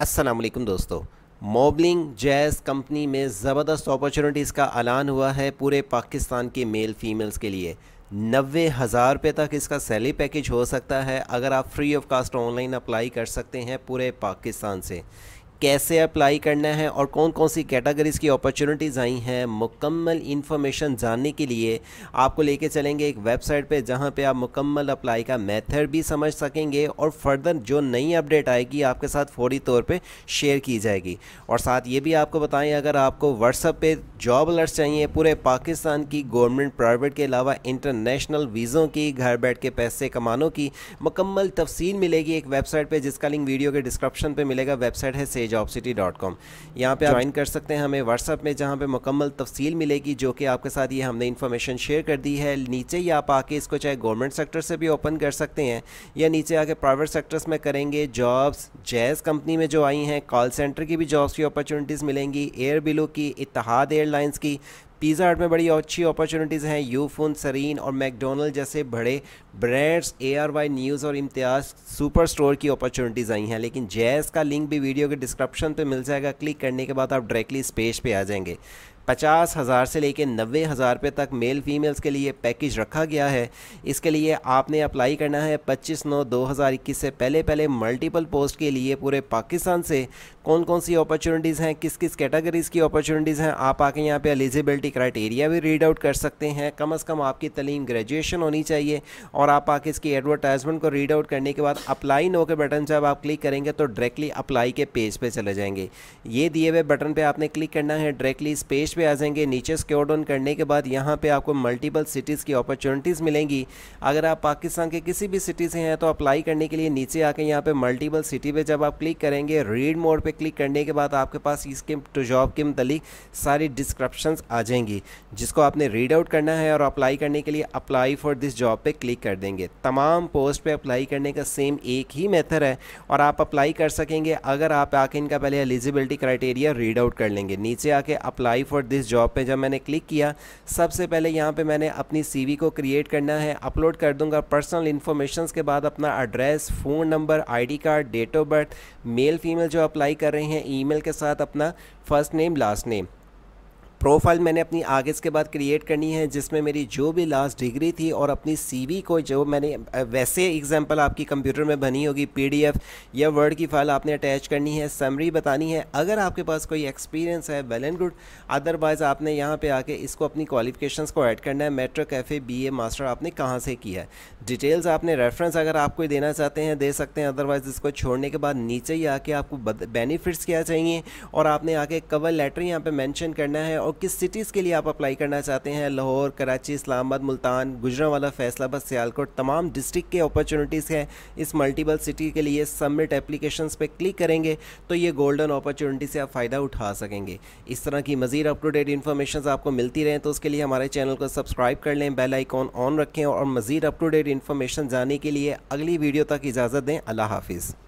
असलम दोस्तों मोबलिंग jazz company में ज़बरदस्त अपॉर्चुनिटीज़ का ऐलान हुआ है पूरे पाकिस्तान के मेल फीमेल्स के लिए नबे हज़ार रुपये तक इसका सैलरी पैकेज हो सकता है अगर आप free of cost online apply कर सकते हैं पूरे पाकिस्तान से कैसे अप्लाई करना है और कौन कौन सी कैटेगरीज़ की अपॉर्चुनिटीज़ आई हैं मुकम्मल इन्फॉर्मेशन जानने के लिए आपको लेके चलेंगे एक वेबसाइट पे जहां पे आप मुकम्मल अप्लाई का मेथड भी समझ सकेंगे और फर्दर जो नई अपडेट आएगी आपके साथ फौरी तौर पर शेयर की जाएगी और साथ ये भी आपको बताएँ अगर आपको व्हाट्सअप पर जॉब अलर्ट्स चाहिए पूरे पाकिस्तान की गवर्नमेंट प्राइवेट के अलावा इंटरनेशनल वीज़ों की घर बैठ के पैसे कमानों की मुकम्मल तफसील मिलेगी एक वेबसाइट पर जिसका लिंक वीडियो के डिस्क्रिप्शन पर मिलेगा वेबसाइट है जॉब सिटी डॉट कॉम यहाँ पर आप ज्वाइन कर सकते हैं हमें व्हाट्सअप में जहाँ पर मुकम्मल तफसील मिलेगी जो कि आपके साथ ये हमने इन्फॉर्मेशन शेयर कर दी है नीचे ही आप आके इसको चाहे गवर्नमेंट सेक्टर से भी ओपन कर सकते हैं या नीचे आके प्राइवेट सेक्टर्स में करेंगे जॉब्स जैज़ कंपनी में जो आई हैं कॉल सेंटर की भी जॉब्स की अपॉर्चुनिटीज़ मिलेंगी एयर बिलो की इतिहाद एयरलाइंस की पिज़्ज़ा हट में बड़ी अच्छी अपॉर्चुनिटीज़ हैं यूफोन सरीन और मैकडोनल्ड जैसे बड़े brands A R Y news और इम्तियाज़ सुपर स्टोर की अपॉर्चुनिटीज़ आई हैं लेकिन जैस का लिंक भी वीडियो के डिस्क्रिप्शन पर मिल जाएगा क्लिक करने के बाद आप डायरेक्टली इस पेज पर पे आ जाएंगे पचास हज़ार से लेकर नब्बे हज़ार रुपये तक मेल फीमेल्स के लिए पैकेज रखा गया है इसके लिए आपने अप्लाई करना है पच्चीस नौ दो हज़ार इक्कीस से पहले पहले मल्टीपल पोस्ट के लिए पूरे पाकिस्तान से कौन कौन सी अपॉर्चुनिटीज़ हैं किस किस कैटेगरीज़ की अपॉर्चुनिटीज़ हैं आप आके यहाँ पे एलिजिबिलिटी क्राइटेरिया भी रीड आउट कर सकते हैं कम अज़ कम आपकी तलीम ग्रेजुएशन होनी चाहिए और आप आके इसकी एडवर्टाइजमेंट को रीड आउट करने के बाद अप्लाई नो के बटन जब आप क्लिक करेंगे तो डायरेक्टली अप्लाई के पेज पर पे चले जाएंगे ये दिए हुए बटन पर आपने क्लिक करना है डायरेक्टली इस पेज पे आ जाएंगे नीचे स्क्योर डाउन करने के बाद यहाँ पे आपको मल्टीपल सिटीज़ की अपॉर्चुनिटीज़ मिलेंगी अगर आप पाकिस्तान के किसी भी सिटी से हैं तो अप्लाई करने के लिए नीचे आके यहाँ पे मल्टीपल सिटी पे जब आप क्लिक करेंगे रीड मोड पे क्लिक करने के बाद आपके पास इसके टू जॉब के मतलब सारी डिस्क्रिप्शन आ जाएंगी जिसको आपने रीड आउट करना है और अप्लाई करने के लिए अप्लाई फॉर दिस जॉब पर क्लिक कर देंगे तमाम पोस्ट पर अप्लाई करने का सेम एक ही मेथड है और आप अप्लाई कर सकेंगे अगर आप आके इनका पहले एलिजिबिलिटी क्राइटेरिया रीड आउट कर लेंगे नीचे आके अप्लाई फॉर दिस जॉब पे जब मैंने क्लिक किया सबसे पहले यहाँ पे मैंने अपनी सीवी को क्रिएट करना है अपलोड कर दूंगा पर्सनल इन्फॉर्मेशन के बाद अपना address phone number ID card date of birth male female जो अप्लाई कर रहे हैं ईमेल के साथ अपना first name last name profile मैंने अपनी आगे इसके बाद क्रिएट करनी है जिसमें मेरी जो भी लास्ट डिग्री थी और अपनी सीवी को जो मैंने वैसे एग्जांपल आपकी कंप्यूटर में बनी होगी पीडीएफ या वर्ड की फ़ाइल आपने अटैच करनी है समरी बतानी है अगर आपके पास कोई एक्सपीरियंस है वेल एंड गुड अदरवाइज़ आपने यहाँ पर आके इसको अपनी क्वालिफिकेशन को ऐड करना है मेट्रो कैफ़े बी मास्टर आपने कहाँ से किया है डिटेल्स आपने रेफरेंस अगर आप कोई देना चाहते हैं दे सकते हैं अदरवाइज़ इसको छोड़ने के बाद नीचे ही आके आपको बेनिफिट्स क्या चाहिए और आपने आके कवर लेटर यहाँ पर मैंशन करना है और किस सिटीज़ के लिए आप अप्लाई करना चाहते हैं लाहौर कराची इस्लामाबाद मुल्तान वाला फैसलाबाद सियालकोट तमाम डिस्ट्रिक्ट के अपॉर्चुनिटीज़ हैं इस मल्टीपल सिटी के लिए सबमिट एप्लीकेशन पर क्लिक करेंगे तो ये गोल्डन अपॉर्चुनिटी से आप फ़ायदा उठा सकेंगे इस तरह की मज़ीद अप टू डेट इन्फॉर्मेशन आपको मिलती रहें तो उसके लिए हमारे चैनल को सब्सक्राइब कर लें बेल आइकॉन ऑन रखें और मज़ीद अप टू डेट इन्फॉर्मेशन जानने के लिए अगली वीडियो तक इजाज़त दें अल्लाह हाफिज़